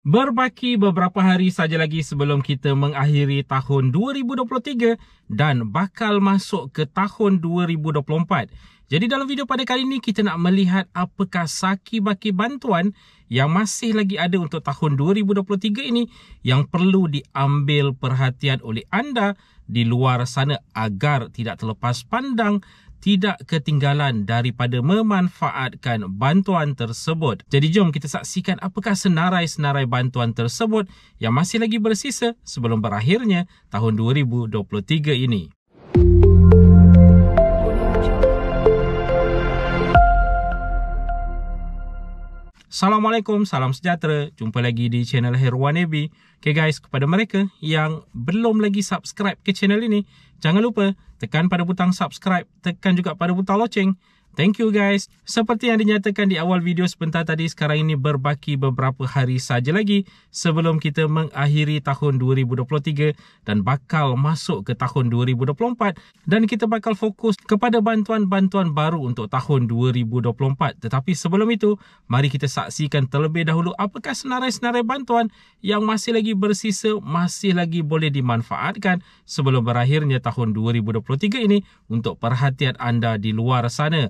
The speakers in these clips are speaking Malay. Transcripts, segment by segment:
Berbaki beberapa hari saja lagi sebelum kita mengakhiri tahun 2023 dan bakal masuk ke tahun 2024. Jadi dalam video pada kali ini kita nak melihat apakah saki-baki bantuan yang masih lagi ada untuk tahun 2023 ini yang perlu diambil perhatian oleh anda di luar sana agar tidak terlepas pandang tidak ketinggalan daripada memanfaatkan bantuan tersebut. Jadi jom kita saksikan apakah senarai-senarai bantuan tersebut yang masih lagi bersisa sebelum berakhirnya tahun 2023 ini. Assalamualaikum, salam sejahtera. Jumpa lagi di channel Herwan AB. Okay guys, kepada mereka yang belum lagi subscribe ke channel ini, jangan lupa tekan pada butang subscribe, tekan juga pada butang loceng Thank you guys. Seperti yang dinyatakan di awal video sebentar tadi, sekarang ini berbaki beberapa hari saja lagi sebelum kita mengakhiri tahun 2023 dan bakal masuk ke tahun 2024 dan kita bakal fokus kepada bantuan-bantuan baru untuk tahun 2024. Tetapi sebelum itu, mari kita saksikan terlebih dahulu apakah senarai-senarai bantuan yang masih lagi bersisa, masih lagi boleh dimanfaatkan sebelum berakhirnya tahun 2023 ini untuk perhatian anda di luar sana.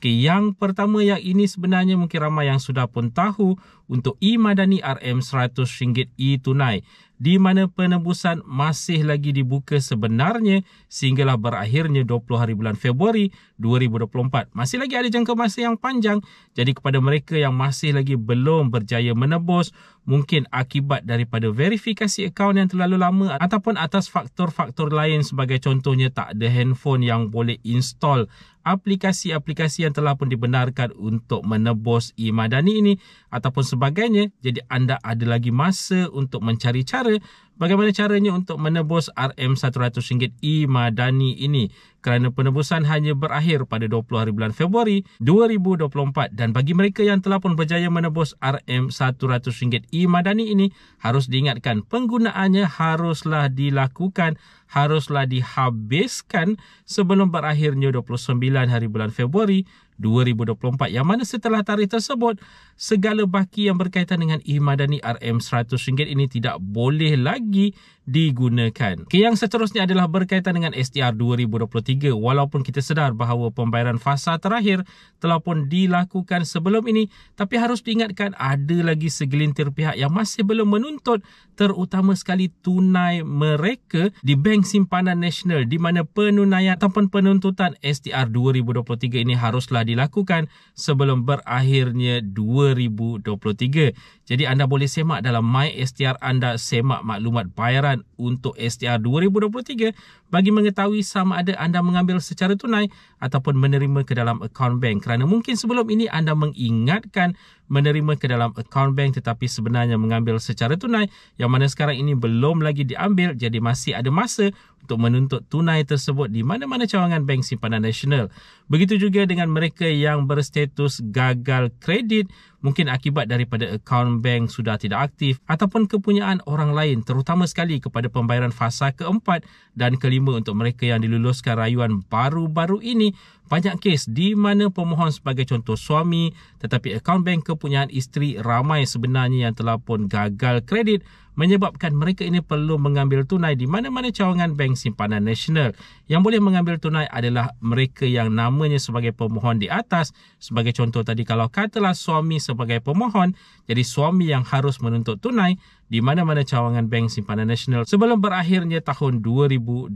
Okay, yang pertama yang ini sebenarnya mungkin ramai yang sudah pun tahu untuk e-Madani RM100 ringgit e-Tunai di mana penebusan masih lagi dibuka sebenarnya sehinggalah berakhirnya 20 hari bulan Februari 2024. Masih lagi ada jangka masa yang panjang. Jadi kepada mereka yang masih lagi belum berjaya menebus mungkin akibat daripada verifikasi akaun yang terlalu lama ataupun atas faktor-faktor lain sebagai contohnya tak ada handphone yang boleh install aplikasi-aplikasi yang telah pun dibenarkan untuk menebus imadani ini ataupun sebagainya jadi anda ada lagi masa untuk mencari cara Bagaimana caranya untuk menebus RM100 I e Madani ini kerana penebusan hanya berakhir pada 20 hari bulan Februari 2024 dan bagi mereka yang telah pun berjaya menebus RM100 I e Madani ini harus diingatkan penggunaannya haruslah dilakukan haruslah dihabiskan sebelum berakhirnya 29 hari bulan Februari 2024 yang mana setelah tarikh tersebut segala baki yang berkaitan dengan e-madani RM100 ini tidak boleh lagi digunakan. Okay, yang seterusnya adalah berkaitan dengan STR 2023 walaupun kita sedar bahawa pembayaran fasa terakhir telah pun dilakukan sebelum ini tapi harus diingatkan ada lagi segelintir pihak yang masih belum menuntut terutama sekali tunai mereka di Bank Simpanan Nasional di mana penunaian ataupun penuntutan STR 2023 ini haruslah dilakukan sebelum berakhirnya 2023. Jadi anda boleh semak dalam My STR anda semak maklumat bayaran untuk STR 2023 bagi mengetahui sama ada anda mengambil secara tunai ataupun menerima ke dalam akaun bank kerana mungkin sebelum ini anda mengingatkan menerima ke dalam akaun bank tetapi sebenarnya mengambil secara tunai yang mana sekarang ini belum lagi diambil jadi masih ada masa untuk menuntut tunai tersebut di mana-mana cawangan bank simpanan nasional. Begitu juga dengan mereka yang berstatus gagal kredit mungkin akibat daripada akaun bank sudah tidak aktif ataupun kepunyaan orang lain terutama sekali kepada pembayaran fasa keempat dan kelima untuk mereka yang diluluskan rayuan baru-baru ini banyak kes di mana pemohon sebagai contoh suami tetapi akaun bank kepunyaan isteri ramai sebenarnya yang telah pun gagal kredit menyebabkan mereka ini perlu mengambil tunai di mana-mana cawangan bank simpanan nasional. Yang boleh mengambil tunai adalah mereka yang namanya sebagai pemohon di atas. Sebagai contoh tadi kalau katalah suami sebagai pemohon, jadi suami yang harus menuntut tunai, di mana-mana cawangan bank simpanan nasional sebelum berakhirnya tahun 2023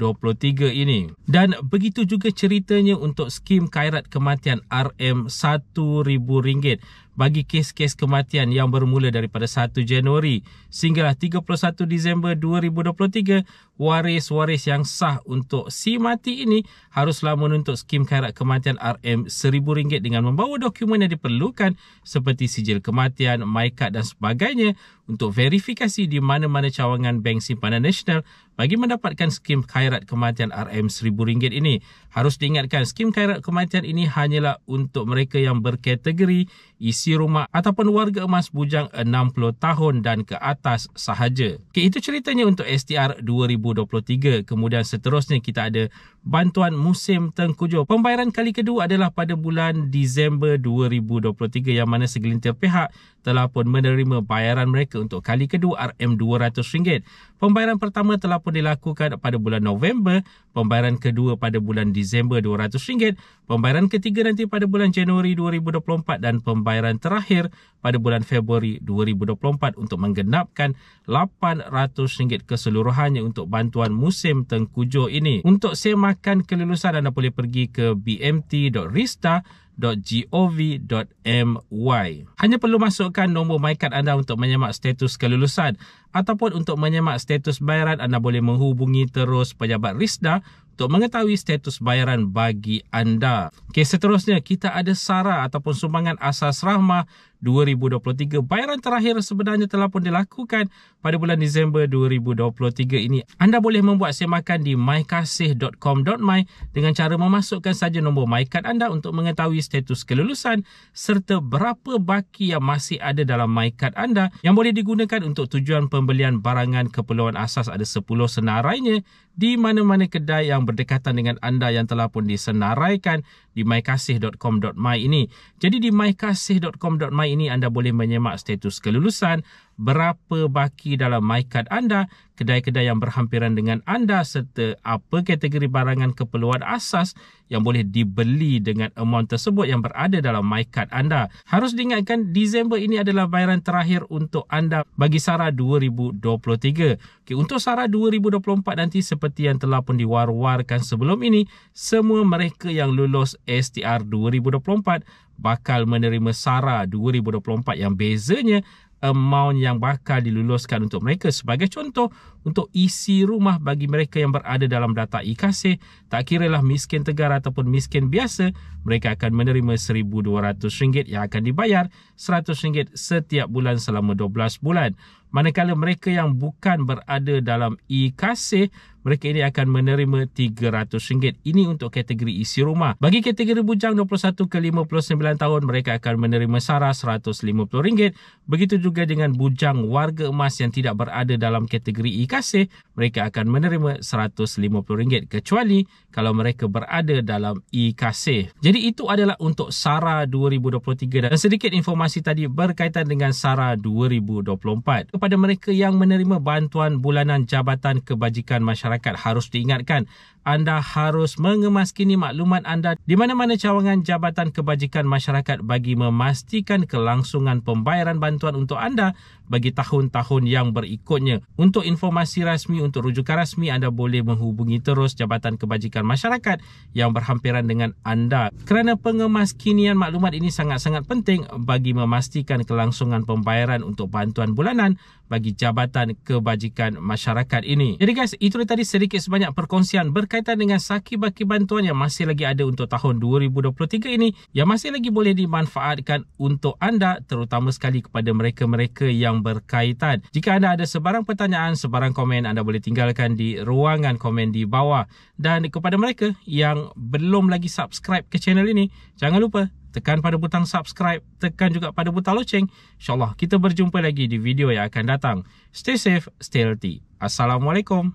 ini. Dan begitu juga ceritanya untuk skim kairat kematian RM1,000 bagi kes-kes kematian yang bermula daripada 1 Januari sehinggalah 31 Disember 2023, waris-waris yang sah untuk si mati ini haruslah menuntut skim kairat kematian RM1,000 dengan membawa dokumen yang diperlukan seperti sijil kematian, MyCard dan sebagainya untuk verifikasi di mana-mana cawangan Bank Simpanan Nasional bagi mendapatkan skim khairat kematian RM1000 ini, harus diingatkan skim khairat kematian ini hanyalah untuk mereka yang berkategori isi rumah ataupun warga emas bujang 60 tahun dan ke atas sahaja. Okay, itu ceritanya untuk STR 2023. Kemudian seterusnya kita ada bantuan musim tengkujuh. Pembayaran kali kedua adalah pada bulan Disember 2023 yang mana segelintir pihak telah pun menerima bayaran mereka untuk kali kedua RM200. Pembayaran pertama telah pun dilakukan pada bulan November, pembayaran kedua pada bulan Disember RM200, pembayaran ketiga nanti pada bulan Januari 2024 dan pembayaran terakhir pada bulan Februari 2024 untuk menggenapkan RM800 keseluruhannya untuk bantuan musim tengkujur ini. Untuk semakan kelulusan anda boleh pergi ke bmt.rista.com www.gov.my Hanya perlu masukkan nombor MyCard anda untuk menyemak status kelulusan ataupun untuk menyemak status bayaran anda boleh menghubungi terus pejabat RISDA untuk mengetahui status bayaran bagi anda. Okey, seterusnya kita ada Sarah ataupun sumbangan asas rahmah 2023. Bayaran terakhir sebenarnya telah pun dilakukan pada bulan Disember 2023 ini. Anda boleh membuat semakan di mykasih.com.my dengan cara memasukkan saja nombor MyCard anda untuk mengetahui status kelulusan serta berapa baki yang masih ada dalam MyCard anda yang boleh digunakan untuk tujuan pembelian barangan keperluan asas ada 10 senarainya di mana-mana kedai yang berdekatan dengan anda yang telah pun disenaraikan di mykasih.com.my ini. Jadi di mykasih.com.my ini anda boleh menyemak status kelulusan, berapa baki dalam mycard anda, kedai-kedai yang berhampiran dengan anda serta apa kategori barangan keperluan asas yang boleh dibeli dengan amount tersebut yang berada dalam mycard anda. Harus diingatkan Disember ini adalah bayaran terakhir untuk anda bagi SARA 2023. Okay, untuk SARA 2024 nanti seperti yang telah pun diwar-warkan sebelum ini, semua mereka yang lulus STR 2024 bakal menerima SARA 2024 yang bezanya amount yang bakal diluluskan untuk mereka. Sebagai contoh, untuk isi rumah bagi mereka yang berada dalam data IKC, tak kira lah miskin tegar ataupun miskin biasa, mereka akan menerima RM1,200 yang akan dibayar RM100 setiap bulan selama 12 bulan. Manakala mereka yang bukan berada dalam IKC, mereka ini akan menerima RM300. Ini untuk kategori isi rumah. Bagi kategori bujang 21 ke 59 tahun, mereka akan menerima SARA RM150. Begitu juga dengan bujang warga emas yang tidak berada dalam kategori ikasih, mereka akan menerima RM150 kecuali kalau mereka berada dalam ikasih. Jadi itu adalah untuk SARA 2023 dan sedikit informasi tadi berkaitan dengan SARA 2024. Kepada mereka yang menerima bantuan bulanan Jabatan Kebajikan Masyarakat masyarakat harus diingatkan anda harus mengemaskini maklumat anda di mana-mana cawangan Jabatan Kebajikan Masyarakat bagi memastikan kelangsungan pembayaran bantuan untuk anda bagi tahun-tahun yang berikutnya. Untuk informasi rasmi, untuk rujukan rasmi, anda boleh menghubungi terus Jabatan Kebajikan Masyarakat yang berhampiran dengan anda. Kerana pengemaskinian maklumat ini sangat-sangat penting bagi memastikan kelangsungan pembayaran untuk bantuan bulanan bagi Jabatan Kebajikan Masyarakat ini. Jadi guys, itu tadi sedikit sebanyak perkongsian berkaitan dengan saki-baki bantuan yang masih lagi ada untuk tahun 2023 ini yang masih lagi boleh dimanfaatkan untuk anda terutama sekali kepada mereka-mereka yang yang berkaitan. Jika anda ada sebarang pertanyaan, sebarang komen, anda boleh tinggalkan di ruangan komen di bawah. Dan kepada mereka yang belum lagi subscribe ke channel ini, jangan lupa tekan pada butang subscribe, tekan juga pada butang loceng. InsyaAllah kita berjumpa lagi di video yang akan datang. Stay safe, stay healthy. Assalamualaikum.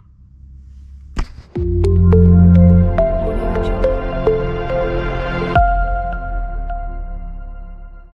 thank you